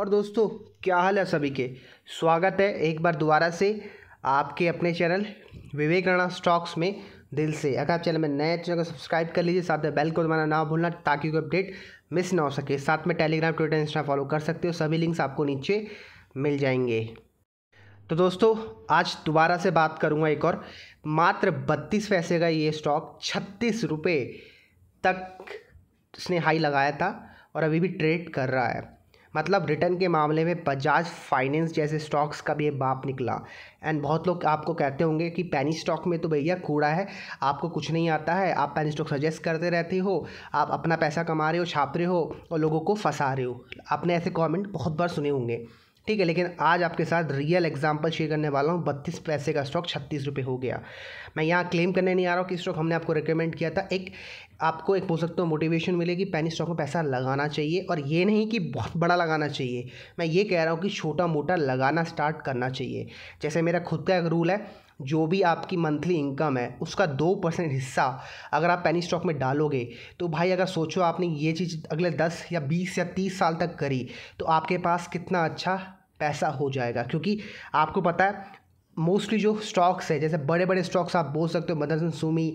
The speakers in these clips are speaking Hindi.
और दोस्तों क्या हाल है सभी के स्वागत है एक बार दोबारा से आपके अपने चैनल विवेक राणा स्टॉक्स में दिल से अगर आप चैनल में नए तो चैनल को सब्सक्राइब कर लीजिए साथ में बेल को दबाना ना भूलना ताकि कोई अपडेट मिस ना हो सके साथ में टेलीग्राम ट्विटर इंस्टा फॉलो कर सकते हो सभी लिंक्स आपको नीचे मिल जाएंगे तो दोस्तों आज दोबारा से बात करूँगा एक और मात्र बत्तीस पैसे का ये स्टॉक छत्तीस रुपये तक इसने हाई लगाया था और अभी भी ट्रेड कर रहा है मतलब रिटर्न के मामले में बजाज फाइनेंस जैसे स्टॉक्स का भी ये बाप निकला एंड बहुत लोग आपको कहते होंगे कि पैनी स्टॉक में तो भैया कूड़ा है आपको कुछ नहीं आता है आप पैनी स्टॉक सजेस्ट करते रहते हो आप अपना पैसा कमा रहे हो छाप रहे हो और लोगों को फंसा रहे हो आपने ऐसे कमेंट बहुत बार सुने होंगे ठीक है लेकिन आज आपके साथ रियल एग्जांपल शेयर करने वाला हूँ बत्तीस पैसे का स्टॉक छत्तीस रुपये हो गया मैं यहाँ क्लेम करने नहीं आ रहा हूँ कि स्टॉक हमने आपको रिकमेंड किया था एक आपको एक बोल सकता हूँ मोटिवेशन मिलेगी पैनी स्टॉक में पैसा लगाना चाहिए और ये नहीं कि बहुत बड़ा लगाना चाहिए मैं ये कह रहा हूँ कि छोटा मोटा लगाना स्टार्ट करना चाहिए जैसे मेरा खुद का एक रूल है जो भी आपकी मंथली इनकम है उसका दो परसेंट हिस्सा अगर आप पैनी स्टॉक में डालोगे तो भाई अगर सोचो आपने ये चीज़ अगले दस या बीस या तीस साल तक करी तो आपके पास कितना अच्छा पैसा हो जाएगा क्योंकि आपको पता है मोस्टली जो स्टॉक्स है जैसे बड़े बड़े स्टॉक्स आप बोल सकते हो मदरसन सूमी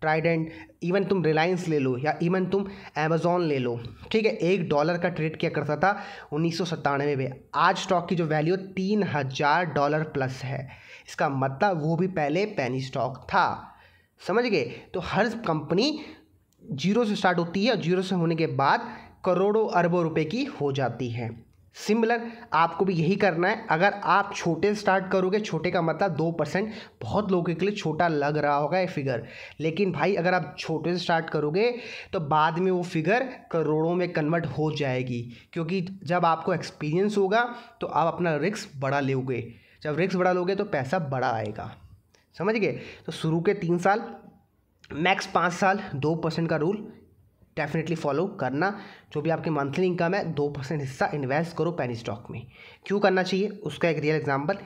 ट्राइडेंट इवन तुम रिलायंस ले लो या इवन तुम अमेज़ोन ले लो ठीक है एक डॉलर का ट्रेड किया करता था उन्नीस में आज स्टॉक की जो वैल्यू तीन हज़ार डॉलर प्लस है इसका मतलब वो भी पहले पैनी स्टॉक था समझ गए तो हर कंपनी जीरो से स्टार्ट होती है और जीरो से होने के बाद करोड़ों अरबों रुपए की हो जाती है सिमिलर आपको भी यही करना है अगर आप छोटे स्टार्ट करोगे छोटे का मतलब दो परसेंट बहुत लोगों के लिए छोटा लग रहा होगा ये फिगर लेकिन भाई अगर आप छोटे से स्टार्ट करोगे तो बाद में वो फिगर करोड़ों में कन्वर्ट हो जाएगी क्योंकि जब आपको एक्सपीरियंस होगा तो आप अपना रिक्स बढ़ा लोगे जब रिक्स बढ़ा लोगे तो पैसा बड़ा आएगा समझ गए तो शुरू के तीन साल मैक्स पाँच साल दो परसेंट का रूल डेफिनेटली फॉलो करना जो भी आपकी मंथली इनकम है दो परसेंट हिस्सा इन्वेस्ट करो पेनी स्टॉक में क्यों करना चाहिए उसका एक रियल एग्जाम्पल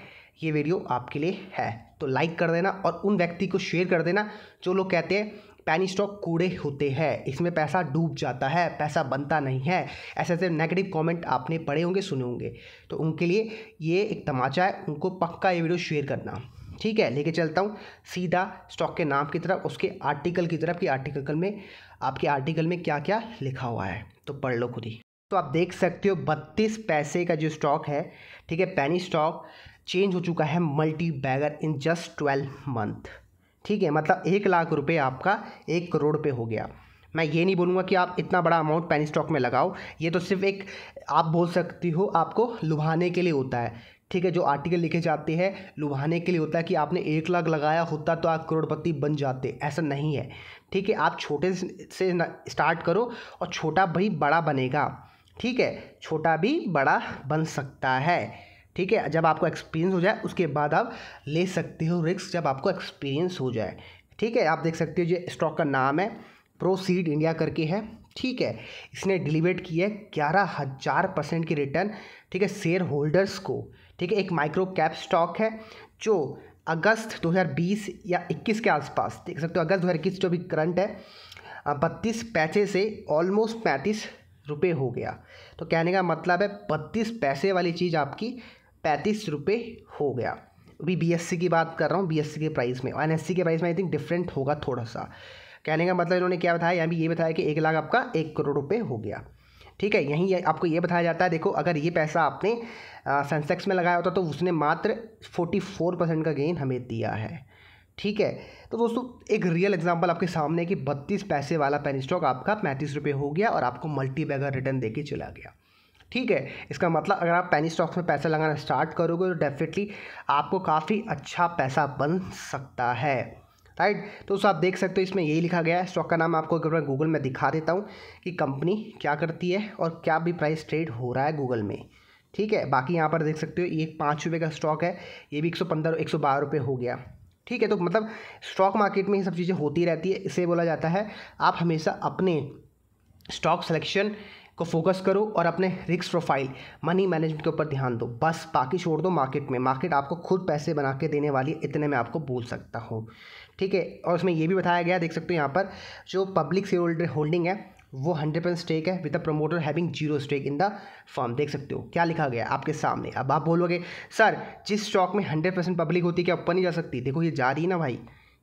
ये वीडियो आपके लिए है तो लाइक कर देना और उन व्यक्ति को शेयर कर देना जो लोग कहते हैं पैनी स्टॉक कूड़े होते हैं इसमें पैसा डूब जाता है पैसा बनता नहीं है ऐसे ऐसे नेगेटिव कमेंट आपने पढ़े होंगे सुने होंगे तो उनके लिए ये एक तमाचा है उनको पक्का ये वीडियो शेयर करना ठीक है लेके चलता हूँ सीधा स्टॉक के नाम की तरफ उसके आर्टिकल की तरफ कि आर्टिकल में आपके आर्टिकल में क्या क्या लिखा हुआ है तो पढ़ लो खुद ही तो आप देख सकते हो बत्तीस पैसे का जो स्टॉक है ठीक है पैनी स्टॉक चेंज हो चुका है multi bagger in just twelve month ठीक है मतलब एक लाख रुपये आपका एक करोड़ पे हो गया मैं ये नहीं बोलूँगा कि आप इतना बड़ा अमाउंट पैनी स्टॉक में लगाओ ये तो सिर्फ एक आप बोल सकती हो आपको लुभाने के लिए होता है ठीक है जो आर्टिकल लिखे जाते हैं लुभाने के लिए होता है कि आपने एक लाख लगाया होता तो आप करोड़पति बन जाते ऐसा नहीं है ठीक है आप छोटे से स्टार्ट करो और छोटा भी बड़ा बनेगा ठीक है छोटा भी बड़ा बन सकता है ठीक है जब आपको एक्सपीरियंस हो जाए उसके बाद आप ले सकते हो रिस्क जब आपको एक्सपीरियंस हो जाए ठीक है आप देख सकते हो जो स्टॉक का नाम है प्रोसीड इंडिया करके है ठीक है इसने डिलीवेट की है ग्यारह हज़ार परसेंट की रिटर्न ठीक है शेयर होल्डर्स को ठीक है एक माइक्रो कैप स्टॉक है जो अगस्त 2020 या 21 के आसपास देख सकते हो अगस्त 2021 जो भी करंट है बत्तीस पैसे से ऑलमोस्ट पैंतीस रुपये हो गया तो कहने का मतलब है बत्तीस पैसे वाली चीज़ आपकी पैंतीस रुपये हो गया अभी बी की बात कर रहा हूँ बी के प्राइस में एन के प्राइस में आई थिंक डिफरेंट होगा थोड़ा सा कहने का मतलब इन्होंने क्या बताया यहाँ भी ये बताया कि एक लाख आपका एक करोड़ रुपये हो गया ठीक है यहीं आपको ये बताया जाता है देखो अगर ये पैसा आपने सेंसेक्स में लगाया होता तो उसने मात्र फोर्टी फोर परसेंट का गेन हमें दिया है ठीक है तो दोस्तों एक रियल एग्जांपल आपके सामने कि बत्तीस पैसे वाला पेन स्टॉक आपका पैंतीस रुपये हो गया और आपको मल्टी बैगर रिटर्न दे के चला गया ठीक है इसका मतलब अगर आप पेनी स्टॉक्स में पैसा लगाना स्टार्ट करोगे तो डेफिनेटली आपको काफ़ी अच्छा पैसा बन सकता है राइट तो आप देख सकते हो इसमें यही लिखा गया है स्टॉक का नाम आपको एक बार गूगल में दिखा देता हूँ कि कंपनी क्या करती है और क्या भी प्राइस ट्रेड हो रहा है गूगल में ठीक है बाकी यहाँ पर देख सकते हो ये पाँच रुपये का स्टॉक है ये भी एक सौ पंद्रह एक सौ बारह रुपये हो गया ठीक है तो मतलब स्टॉक मार्केट में ये सब चीज़ें होती रहती है इसे बोला जाता है आप हमेशा अपने स्टॉक सिलेक्शन को फोकस करो और अपने रिक्स प्रोफाइल मनी मैनेजमेंट के ऊपर ध्यान दो बस बाकी छोड़ दो मार्केट में मार्केट आपको खुद पैसे बना के देने वाली है इतने में आपको बोल सकता हूँ ठीक है और उसमें ये भी बताया गया देख सकते हो यहाँ पर जो पब्लिक शेयर होल्डिंग है वो हंड्रेड परसेंट स्टेक है with the promoter having zero stake in the firm देख सकते हो क्या लिखा गया आपके सामने अब आप बोलोगे सर जिस स्टॉक में हंड्रेड परसेंट पब्लिक होती है क्या ऊपर नहीं जा सकती देखो ये जा रही है ना भाई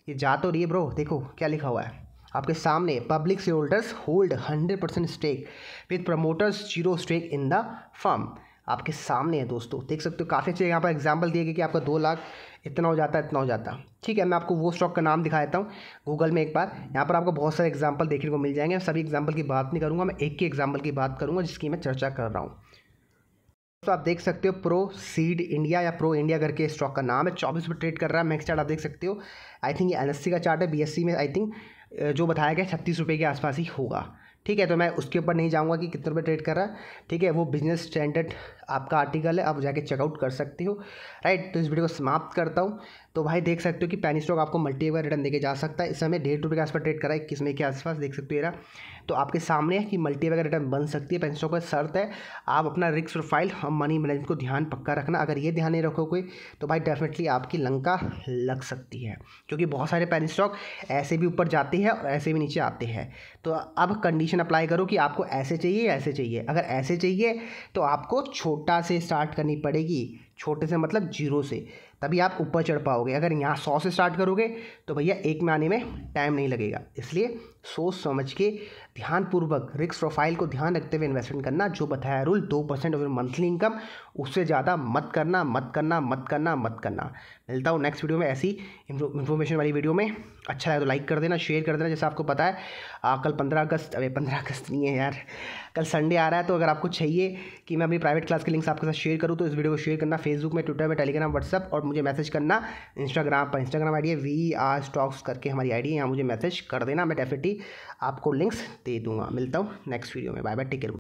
ये जा तो रही है ब्रो देखो क्या लिखा हुआ है आपके सामने public share holders hold hundred percent stake with promoters zero stake in the firm आपके सामने है दोस्तों देख सकते हो काफ़ी अच्छे यहाँ पर एग्जाम्पल दिए गए कि आपका दो लाख इतना हो जाता है इतना हो जाता ठीक है मैं आपको वो स्टॉक का नाम दिखा देता हूँ गूगल में एक बार यहाँ पर आपको बहुत सारे एग्जाम्पल देखने को मिल जाएंगे मैं सभी एग्जाम्पल की बात नहीं करूँगा मैं एक ही एग्जाम्पल की बात करूँगा जिसकी मैं चर्चा कर रहा हूँ तो आप देख सकते हो प्रो सीड इंडिया या प्रो इंडिया करके स्टॉक का नाम है चौबीस में ट्रेड कर रहा है मैक्स चार्ट आप देख सकते हो आई थिंक ये एनएससी e का चार्ट है बी e में आई थिंक जो बताया गया छत्तीस रुपये के आसपास ही होगा ठीक है तो मैं उसके ऊपर नहीं जाऊंगा कि कितने रुपये ट्रेड कर रहा है ठीक है वो बिजनेस स्टैंडर्ड आपका आर्टिकल है आप जाके चेकआउट कर सकते हो राइट तो इस वीडियो को समाप्त करता हूँ तो भाई देख सकते हो कि पैनी स्टॉक आपको मल्टी एवर रिटर्न देके जा सकता है इस समय डेढ़ रुपये के आसपास ट्रेड करा है इक्कीस मई के आसपास देख सकते हो रहा तो आपके सामने है कि मल्टी एवर रिटर्न बन सकती है पैनी स्टॉक का शर्त है आप अपना रिक्स प्रोफाइल और मनी मैनेजमेंट को ध्यान पक्का रखना अगर ये ध्यान नहीं रखोगे तो भाई डेफिनेटली आपकी लंका लग सकती है क्योंकि बहुत सारे पैनी स्टॉक ऐसे भी ऊपर जाते हैं और ऐसे भी नीचे आते हैं तो अब कंडीशन कंडीशन अप्लाई करो कि आपको ऐसे चाहिए ऐसे चाहिए अगर ऐसे चाहिए तो आपको छोटा से स्टार्ट करनी पड़ेगी छोटे से मतलब जीरो से तभी आप ऊपर चढ़ पाओगे अगर यहाँ सौ से स्टार्ट करोगे तो भैया एक में आने में टाइम नहीं लगेगा इसलिए सोच समझ के ध्यानपूर्वक रिस्क प्रोफाइल को ध्यान रखते हुए इन्वेस्टमेंट करना जो बताया रूल दो परसेंट ऑफ मंथली इनकम उससे ज़्यादा मत करना मत करना मत करना मत करना मिलता हूँ नेक्स्ट वीडियो में ऐसी इन्फॉर्मेशन वाली वीडियो में अच्छा लगे तो लाइक कर देना शेयर कर देना जैसे आपको पता है आ, कल पंद्रह अगस्त अभी पंद्रह अगस्त नहीं है यार कल संडे आ रहा है तो अगर आपको चाहिए कि मैं अपनी प्राइवेट क्लास के लिंक्स आपके साथ शेयर करूँ तो इस वीडियो को शेयर करना फेसबुक में ट्विटर में टेलीग्राम व्हाट्सअप और मुझे मैसेज करना इंस्टाग्राम पर इंस्टाग्राम आई डी है वी आर स्टॉक्स करके हमारी आई डी है यहाँ मुझे मैसेज कर देना मैं डेफिटली आपको लिंक्स दे दूँगा मिलता हूँ नेक्स्ट वीडियो में बाय बाय टेक केयर